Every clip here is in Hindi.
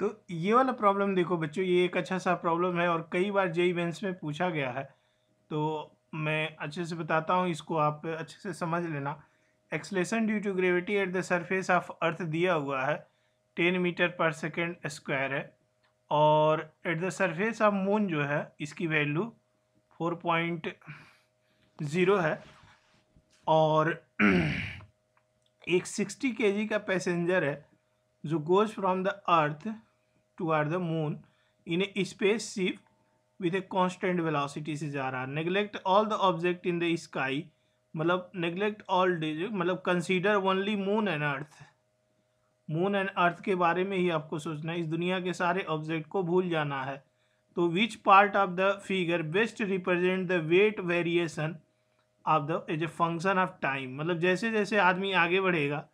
तो ये वाला प्रॉब्लम देखो बच्चों ये एक अच्छा सा प्रॉब्लम है और कई बार जेई मेन्स में पूछा गया है तो मैं अच्छे से बताता हूँ इसको आप अच्छे से समझ लेना acceleration due to gravity at the surface of earth दिया हुआ है ten metre per second square है और at the surface of moon जो है इसकी वैल्यू फोर पॉइंट ज़ीरो है और एक सिक्सटी के का पैसेंजर है जो goes from the earth toward the moon in space spaceship with a constant velocity से जा रहा है neglect all the object in the sky मतलब neglect all मतलब consider only moon and earth moon and earth के बारे में ही आपको सोचना है इस दुनिया के सारे ऑब्जेक्ट को भूल जाना है तो which part of the figure best represent the weight variation of the as a function of time मतलब जैसे जैसे आदमी आगे बढ़ेगा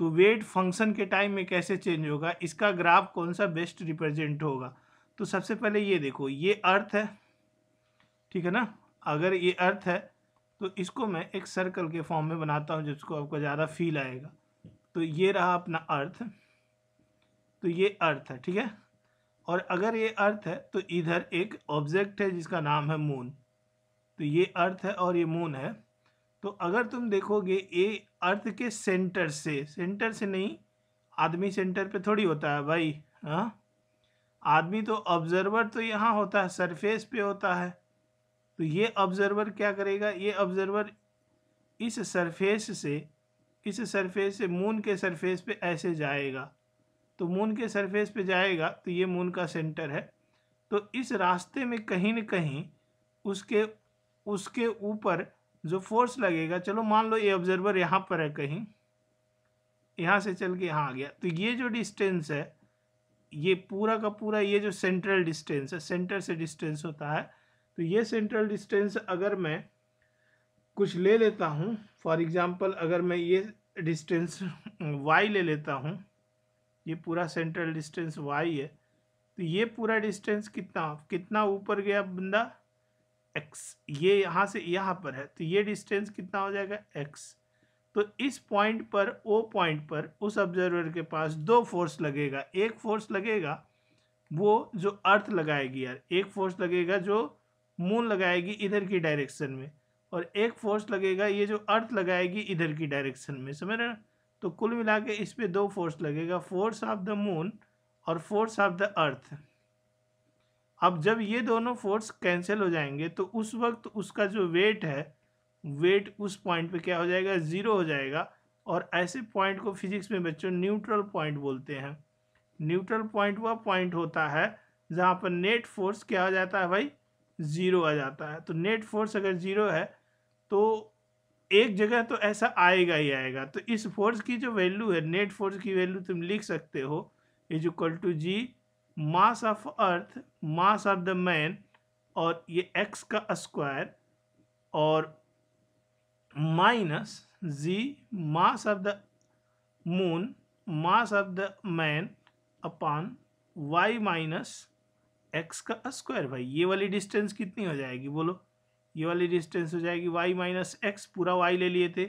तो वेट फंक्शन के टाइम में कैसे चेंज होगा इसका ग्राफ कौन सा बेस्ट रिप्रेजेंट होगा तो सबसे पहले ये देखो ये अर्थ है ठीक है ना अगर ये अर्थ है तो इसको मैं एक सर्कल के फॉर्म में बनाता हूँ जिसको आपको ज़्यादा फील आएगा तो ये रहा अपना अर्थ तो ये अर्थ है ठीक है और अगर ये अर्थ है तो इधर एक ऑब्जेक्ट है जिसका नाम है मून तो ये अर्थ है और ये मून है तो अगर तुम देखोगे ये अर्थ के सेंटर से सेंटर से नहीं आदमी सेंटर पे थोड़ी होता है भाई हाँ आदमी तो ऑब्जर्वर तो यहाँ होता है सरफेस पे होता है तो ये ऑब्जर्वर क्या करेगा ये ऑब्जर्वर इस सरफेस से इस सरफेस से मून के सरफेस पे ऐसे जाएगा तो मून के सरफेस पे जाएगा तो ये मून का सेंटर है तो इस रास्ते में कहीं न कहीं उसके उसके ऊपर जो फोर्स लगेगा चलो मान लो ये ऑब्जर्वर यहाँ पर है कहीं यहाँ से चल के यहाँ आ गया तो ये जो डिस्टेंस है ये पूरा का पूरा ये जो सेंट्रल डिस्टेंस है सेंटर से डिस्टेंस होता है तो ये सेंट्रल डिस्टेंस अगर मैं कुछ ले लेता हूँ फॉर एग्ज़ाम्पल अगर मैं ये डिस्टेंस वाई ले लेता हूँ ये पूरा सेंट्रल डिस्टेंस वाई है तो ये पूरा डिस्टेंस कितना कितना ऊपर गया बंदा एक्स ये यहाँ से यहाँ पर है तो ये डिस्टेंस कितना हो जाएगा एक्स तो इस पॉइंट पर ओ पॉइंट पर उस ऑब्जर्वर के पास दो फोर्स लगेगा एक फोर्स लगेगा वो जो अर्थ लगाएगी यार एक फोर्स लगेगा जो मून लगाएगी इधर की डायरेक्शन में और एक फोर्स लगेगा ये जो अर्थ लगाएगी इधर की डायरेक्शन में समझ रहे तो कुल मिला के इस पर दो फोर्स लगेगा फोर्स ऑफ द मून और फोर्स ऑफ द अर्थ अब जब ये दोनों फोर्स कैंसिल हो जाएंगे तो उस वक्त उसका जो वेट है वेट उस पॉइंट पे क्या हो जाएगा ज़ीरो हो जाएगा और ऐसे पॉइंट को फिजिक्स में बच्चों न्यूट्रल पॉइंट बोलते हैं न्यूट्रल पॉइंट वह पॉइंट होता है जहाँ पर नेट फोर्स क्या हो जाता है भाई ज़ीरो आ जाता है तो नेट फोर्स अगर ज़ीरो है तो एक जगह तो ऐसा आएगा ही आएगा तो इस फोर्स की जो वैल्यू है नेट फोर्स की वैल्यू तुम लिख सकते हो is equal to G mass of earth mass of the man और ये एक्स का स्क्वायर और minus G mass of the moon mass of the man upon Y minus X का स्क्वायर भाई ये वाली डिस्टेंस कितनी हो जाएगी बोलो ये वाली डिस्टेंस हो जाएगी वाई माइनस एक्स पूरा वाई ले लिए थे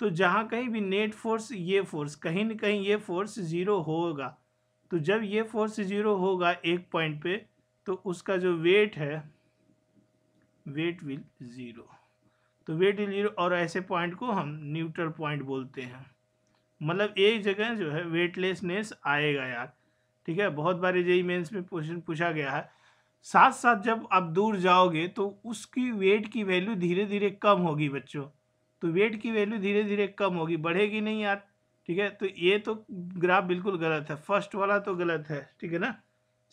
तो जहाँ कहीं भी नेट फोर्स ये फोर्स कहीं न कहीं ये फोर्स ज़ीरो होगा तो जब ये फोर्स ज़ीरो होगा एक पॉइंट पे तो उसका जो वेट है वेट विल ज़ीरो तो वेट विल ज़ीरो और ऐसे पॉइंट को हम न्यूट्रल पॉइंट बोलते हैं मतलब एक जगह जो है वेटलेसनेस आएगा यार ठीक है बहुत बार जेई मेंस में क्वेश्चन पूछा गया है साथ साथ जब आप दूर जाओगे तो उसकी वेट की वैल्यू धीरे धीरे कम होगी बच्चों तो वेट की वैल्यू धीरे धीरे कम होगी बढ़ेगी नहीं यार ठीक है तो ये तो ग्राफ बिल्कुल गलत है फर्स्ट वाला तो गलत है ठीक है ना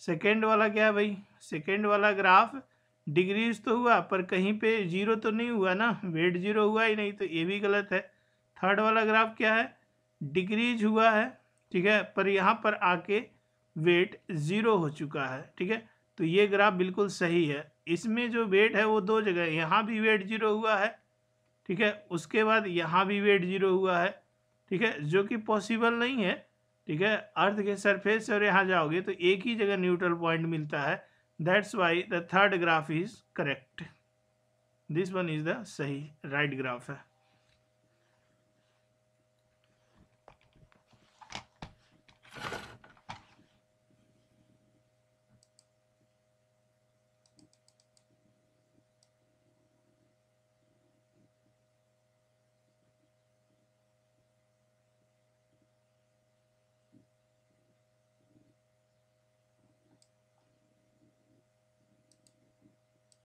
सेकेंड वाला क्या है भाई सेकेंड वाला ग्राफ डिग्रीज तो हुआ पर कहीं पे जीरो तो नहीं हुआ ना वेट जीरो हुआ ही नहीं तो ये भी गलत है थर्ड वाला ग्राफ क्या है डिग्रीज हुआ है ठीक है पर यहाँ पर आके वेट ज़ीरो हो चुका है ठीक है तो ये ग्राफ बिल्कुल सही है इसमें जो वेट है वो दो जगह यहाँ भी वेट जीरो हुआ है ठीक है उसके बाद यहाँ भी वेट जीरो हुआ है ठीक है जो कि पॉसिबल नहीं है ठीक है अर्थ के सरफेस से और यहाँ जाओगे तो एक ही जगह न्यूट्रल पॉइंट मिलता है that's why the third graph is correct this one is the सही राइट ग्राफ है